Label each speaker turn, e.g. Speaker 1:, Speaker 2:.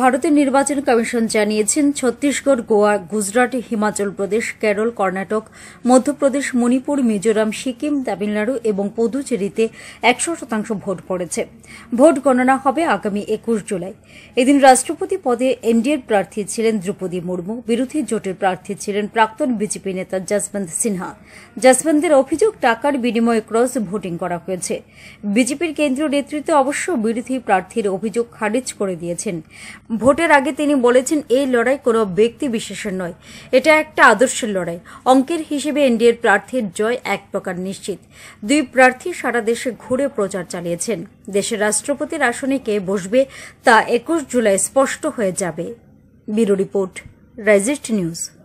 Speaker 1: ভারতের নির্বাচন কমিশন জানিয়েছেন ছত্তিশগড় গোয়া গুজরাট হিমাচল প্রদেশ কেরল কর্ণাটক মধ্যপ্রদেশ মণিপুর মিজোরাম সিকিম তামিলনাড়ু এবং পুদুচেরিতে একশো শতাংশ ভোট পড়েছে ভোট গণনা হবে আগামী একুশ জুলাই এদিন রাষ্ট্রপতি পদে এনডিএর প্রার্থী ছিলেন দ্রৌপদী মুর্মু বিরোধী জোটের প্রার্থী ছিলেন প্রাক্তন বিজেপি নেতা জসবন্ত সিনহা জসবন্তের অভিযোগ টাকার বিনিময়ে ক্রস ভোটিং করা হয়েছে বিজেপির কেন্দ্রীয় নেতৃত্বে অবশ্য বিরোধী প্রার্থীর অভিযোগ খারিজ করে দিয়েছেন ভোটের আগে তিনি বলেছেন এই লড়াই কোনো ব্যক্তি বিশেষের নয় এটা একটা আদর্শের লড়াই অঙ্কের হিসেবে এনডিএ প্রার্থীর জয় এক প্রকার নিশ্চিত দুই প্রার্থী সারা দেশে ঘুরে প্রচার চালিয়েছেন দেশের রাষ্ট্রপতির আসনে কে বসবে তা একুশ জুলাই স্পষ্ট হয়ে যাবে ব্যুরো রিপোর্ট রাইজেস্ট নিউজ